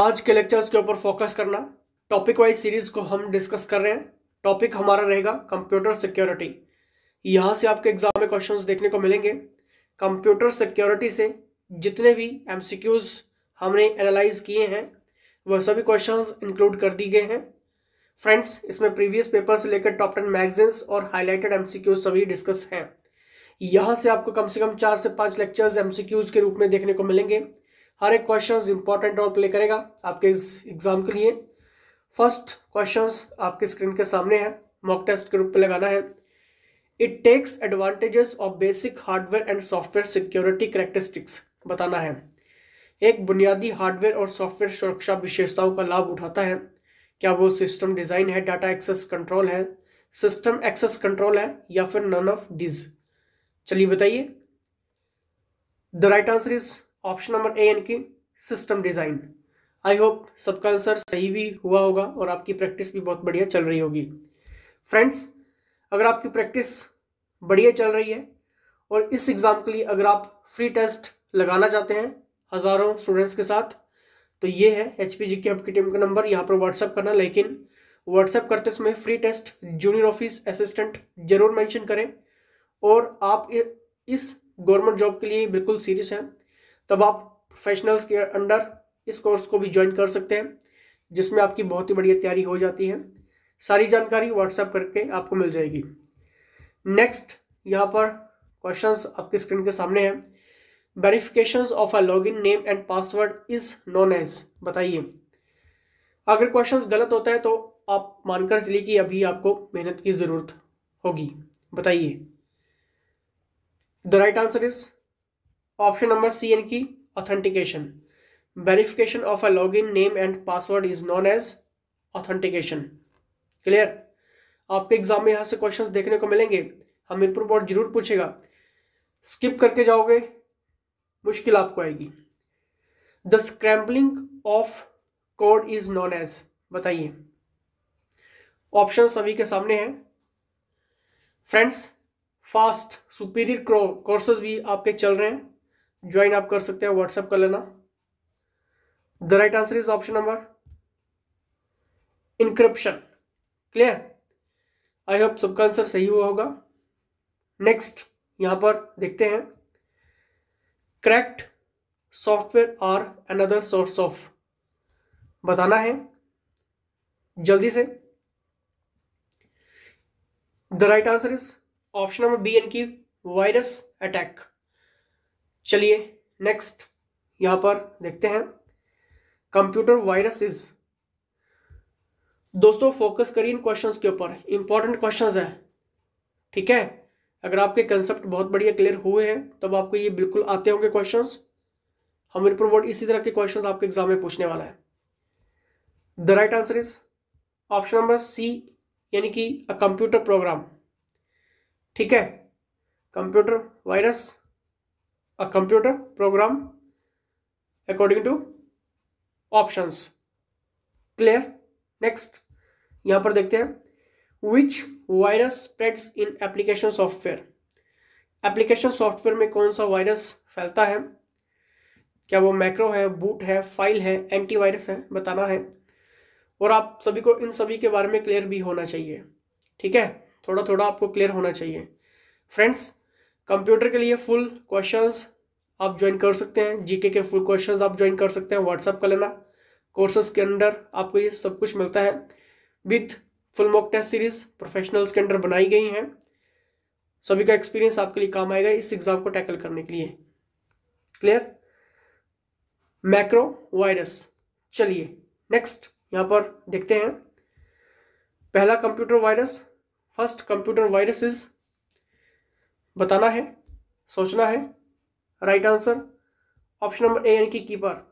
आज के लेक्चर्स के ऊपर फोकस करना टॉपिक वाइज सीरीज को हम डिस्कस कर रहे हैं टॉपिक हमारा रहेगा कंप्यूटर सिक्योरिटी यहाँ से आपके एग्जाम में क्वेश्चंस देखने को मिलेंगे कंप्यूटर सिक्योरिटी से जितने भी एमसीक्यूज हमने एनालाइज किए हैं वह सभी क्वेश्चंस इंक्लूड कर दिए गए हैं फ्रेंड्स इसमें प्रीवियस पेपर से लेकर टॉप टेन मैगजीन्स और हाईलाइटेड एमसीक्यूज सभी डिस्कस हैं यहाँ से आपको कम से कम चार से पांच लेक्चर्स एमसीक्यूज के रूप में देखने को मिलेंगे हर एक क्वेश्चन इंपॉर्टेंट रोल प्ले करेगा आपके इस एग्जाम के लिए फर्स्ट क्वेश्चन आपके स्क्रीन के सामने है मॉक टेस्ट के रूप में लगाना है it takes advantages of basic hardware and software security characteristics बताना है एक बुनियादी हार्डवेयर और सॉफ्टवेयर सुरक्षा विशेषताओं का लाभ उठाता है क्या वो सिस्टम डिज़ाइन है डाटा एक्सेस कंट्रोल है सिस्टम एक्सेस कंट्रोल है या फिर नन ऑफ दिज चलिए बताइए the right answer is option number A यानी कि सिस्टम डिज़ाइन आई होप सबका आंसर सही भी हुआ होगा और आपकी प्रैक्टिस भी बहुत बढ़िया चल रही होगी फ्रेंड्स अगर आपकी प्रैक्टिस बढ़िया चल रही है और इस एग्ज़ाम के लिए अगर आप फ्री टेस्ट लगाना चाहते हैं हज़ारों स्टूडेंट्स के साथ तो ये है एच पी जी की आपकी टीम का नंबर यहाँ पर व्हाट्सअप करना लेकिन व्हाट्सएप करते समय free test junior office assistant जरूर मेंशन करें और आप इस गवर्नमेंट जॉब के लिए बिल्कुल सीरियस हैं तब आप प्रोफेशनल्स के अंडर इस कोर्स को भी ज्वाइन कर सकते हैं जिसमें आपकी बहुत ही बढ़िया तैयारी हो जाती है सारी जानकारी व्हाट्सएप करके आपको मिल जाएगी नेक्स्ट यहाँ पर क्वेश्चन आपके स्क्रीन के सामने हैं verification of a in name and password is known as बताइए अगर क्वेश्चन गलत होता है तो आप मानकर चलिए कि अभी आपको मेहनत की ज़रूरत होगी बताइए the right answer is option number C एन की authentication verification of a log in name and password is known as authentication clear आपके एग्जाम में यहां से क्वेश्चंस देखने को मिलेंगे हमीरपुर बोर्ड जरूर पूछेगा स्किप करके जाओगे मुश्किल आपको आएगी the scrambling of code is known as बताइए ऑप्शन सभी के सामने हैं फ्रेंड्स फास्ट सुपीरियर कोर्सेज भी आपके चल रहे हैं ज्वाइन आप कर सकते हैं व्हाट्सएप कर लेना the right answer is option number encryption clear I hope सबका आंसर सही हुआ होगा नेक्स्ट यहां पर देखते हैं क्रैक्ट सॉफ्टवेयर और अनदर सोर्स ऑफ बताना है जल्दी से the right answer is option number B एन की वायरस अटैक चलिए नेक्स्ट यहां पर देखते हैं कंप्यूटर वायरस इज दोस्तों फोकस करिए इन क्वेश्चंस के ऊपर इंपॉर्टेंट क्वेश्चंस है ठीक है अगर आपके कंसेप्ट बहुत बढ़िया क्लियर हुए हैं तब आपको ये बिल्कुल आते होंगे क्वेश्चंस हमीरपुर बोर्ड इसी तरह के क्वेश्चंस आपके एग्जाम में पूछने वाला है the right answer is option number C यानी कि अ कंप्यूटर प्रोग्राम ठीक है computer virus a computer program according to options clear next यहां पर देखते हैं which virus spreads in application software application software में कौन सा वायरस फैलता है क्या वो मैक्रो है बूट है फाइल है एंटीवायरस है बताना है और आप सभी को इन सभी के बारे में क्लियर भी होना चाहिए ठीक है थोड़ा थोड़ा आपको क्लियर होना चाहिए फ्रेंड्स कंप्यूटर के लिए फुल क्वेश्चंस आप ज्वाइन कर सकते हैं जीके के फुल क्वेश्चंस आप ज्वाइन कर सकते हैं व्हाट्सअप कर लेना कोर्सेज के अंदर आपको ये सब कुछ मिलता है with full mock test series professionals के अंदर बनाई गई हैं सभी का एक्सपीरियंस आपके लिए काम आएगा इस एग्जाम को टैकल करने के लिए क्लियर मैक्रो वायरस चलिए नेक्स्ट यहाँ पर देखते हैं पहला computer virus first computer virus is बताना है सोचना है right answer option number A यानी कि कीपर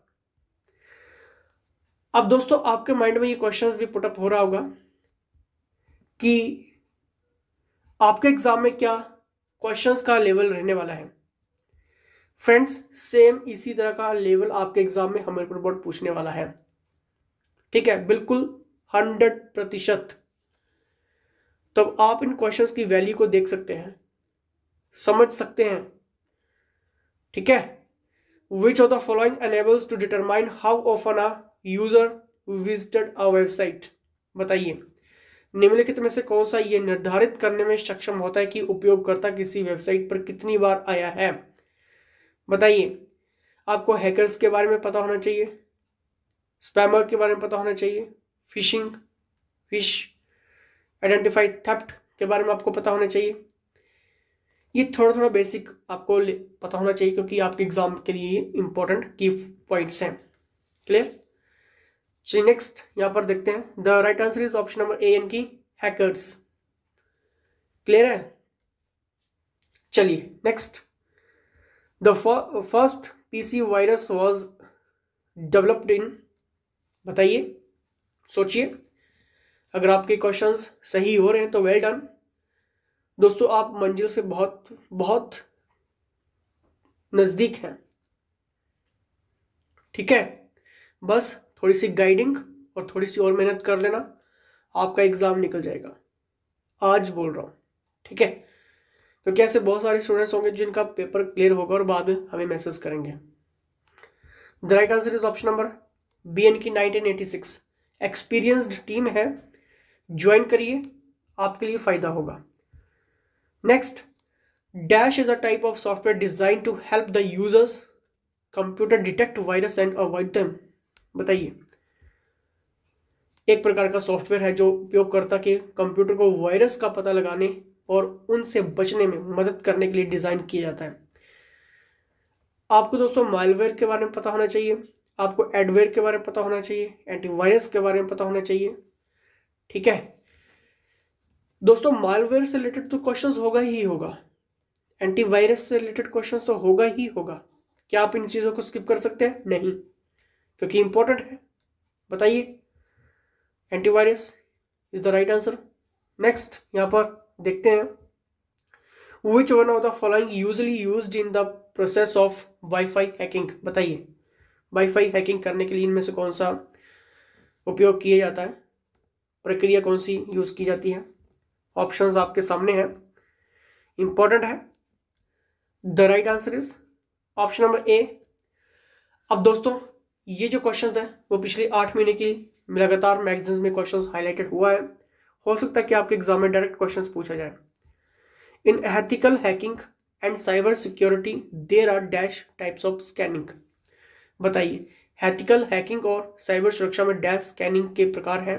अब दोस्तों आपके माइंड में ये क्वेश्चंस भी पुटअप हो रहा होगा कि आपके एग्जाम में क्या क्वेश्चंस का लेवल रहने वाला है फ्रेंड्स सेम इसी तरह का लेवल आपके एग्जाम में हमारे बोर्ड पूछने वाला है ठीक है बिल्कुल हंड्रेड प्रतिशत तो आप इन क्वेश्चंस की वैल्यू को देख सकते हैं समझ सकते हैं ठीक है which of the following enables to determine how often a user visited a website बताइए निम्नलिखित में से कौन सा यह निर्धारित करने में सक्षम होता है कि उपयोगकर्ता किसी वेबसाइट पर कितनी बार आया है बताइए आपको हैकर्स के बारे में पता होना चाहिए स्पैमर के बारे में पता होना चाहिए फिशिंग फिश आइडेंटिफाइड थेप्ट के बारे में आपको पता होना चाहिए ये थोड़ा थोड़ा बेसिक आपको पता होना चाहिए क्योंकि आपके एग्जाम के लिए इंपॉर्टेंट की पॉइंट्स हैं क्लियर चलिए नेक्स्ट यहां पर देखते हैं the right answer is option number A एन की हैकर्स क्लियर है चलिए next the first PC virus was developed in बताइए सोचिए अगर आपके क्वेश्चंस सही हो रहे हैं तो वेल well डन दोस्तों आप मंजिल से बहुत बहुत नजदीक हैं ठीक है बस थोड़ी सी गाइडिंग और थोड़ी सी और मेहनत कर लेना आपका एग्जाम निकल जाएगा आज बोल रहा हूं ठीक है तो कैसे बहुत सारे स्टूडेंट्स होंगे जिनका पेपर क्लियर होगा और बाद में हमें मैसेज करेंगे the right answer is option number B एन की nineteen eighty six experienced team है ज्वाइन करिए आपके लिए फायदा होगा Next, Dash is a type of software designed to help the users computer detect virus and avoid them बताइए एक प्रकार का सॉफ्टवेयर है जो उपयोगकर्ता के कंप्यूटर को वायरस का पता लगाने और उनसे बचने में मदद करने के लिए डिज़ाइन किया जाता है आपको दोस्तों मालवेयर के बारे में पता होना चाहिए आपको एडवेयर के बारे में पता होना चाहिए एंटीवायरस के बारे में पता होना चाहिए ठीक है दोस्तों मालवेयर से रिलेटेड तो क्वेश्चंस होगा ही होगा एंटीवायरस से रिलेटेड क्वेश्चंस तो होगा ही होगा क्या आप इन चीज़ों को स्किप कर सकते हैं नहीं क्योंकि इंपॉर्टेंट है बताइए antivirus is the right answer next यहाँ पर देखते हैं which one of the following usually use in the process of WiFi hacking बताइए वाईफाई हैकिंग करने के लिए इनमें से कौन सा उपयोग किया जाता है प्रक्रिया कौन सी यूज़ की जाती है ऑप्शंस आपके सामने हैं इंपॉर्टेंट है the right answer is option number A अब दोस्तों ये जो क्वेश्चंस है वो पिछले आठ महीने की लगातार मैगजीन्स में क्वेश्चंस हाईलाइटेड हुआ है हो सकता है कि आपके एग्जाम में डायरेक्ट क्वेश्चंस पूछा जाए in ethical hacking and cyber security there are dash types of scanning बताइए हैथिकल हैकिंग और साइबर सुरक्षा में डैश स्कैनिंग के प्रकार हैं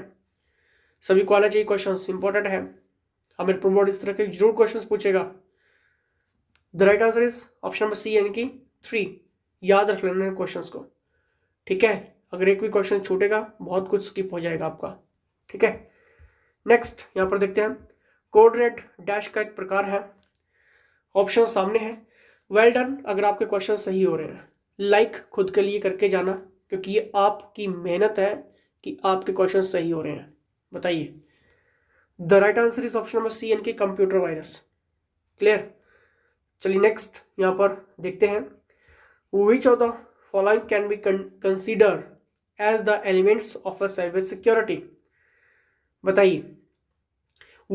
सभी को आना चाहिए क्वेश्चन इंपॉर्टेंट है हमें प्रोमोट इस तरह के जरूर क्वेश्चन पूछेगा the right answer is option number C यानी कि थ्री याद रख लेना है क्वेश्चन को ठीक है अगर एक भी क्वेश्चन छूटेगा बहुत कुछ स्किप हो जाएगा आपका ठीक है नेक्स्ट यहाँ पर देखते हैं कोड रेड डैश का एक प्रकार है ऑप्शन सामने है वेल well डन अगर आपके क्वेश्चन सही हो रहे हैं लाइक like खुद के लिए करके जाना क्योंकि ये आपकी मेहनत है कि आपके क्वेश्चन सही हो रहे हैं बताइए the right answer is option number C एन के कंप्यूटर वायरस क्लियर चलिए नेक्स्ट यहां पर देखते हैं which of the following can be consider as the elements of a cyber security बताइए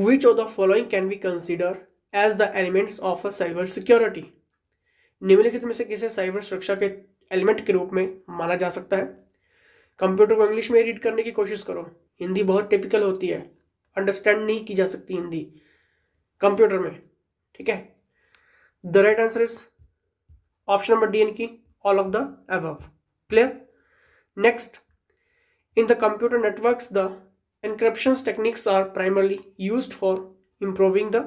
which of the following can be consider as the elements of a cyber security निम्नलिखित में से किसे साइबर सुरक्षा के एलिमेंट के रूप में माना जा सकता है कंप्यूटर को इंग्लिश में रीड करने की कोशिश करो हिंदी बहुत टिपिकल होती है अंडरस्टैंड नहीं की जा सकती हिंदी कंप्यूटर में ठीक है the right answer is option number D एन की all of the above clear next in the computer networks the encryption techniques are primarily use for improving the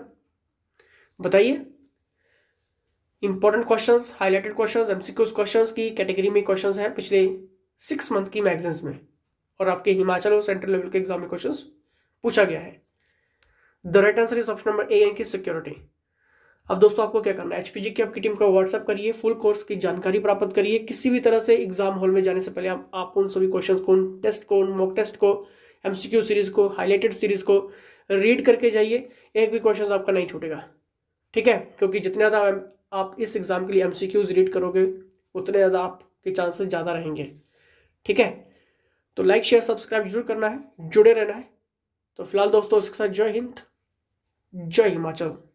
बताइए important question highlighted question MCQs question की category में question है पिछले six month की magazines में और आपके हिमाचल और सेंट्रल लेवल के एग्जाम में क्वेश्चन पूछा गया है the right answer is option number A यानी की सिक्योरिटी अब दोस्तों आपको क्या करना है एचपीजी की आपकी टीम को व्हाट्सअप करिए फुल कोर्स की जानकारी प्राप्त करिए किसी भी तरह से एग्जाम हॉल में जाने से पहले आप, आप उन सभी क्वेश्चन को उन टेस्ट को उन मॉक टेस्ट को एमसीक्यू सीरीज को हाईलाइटेड सीरीज को रीड करके जाइए एक भी क्वेश्चन आपका नहीं छूटेगा ठीक है क्योंकि जितने ज़्यादा आप इस एग्ज़ाम के लिए एम रीड करोगे उतने ज़्यादा आपके चांसेस ज़्यादा रहेंगे ठीक है तो लाइक शेयर सब्सक्राइब जरूर करना है जुड़े रहना है तो फिलहाल दोस्तों इसके साथ जय हिंद जय हिमाचल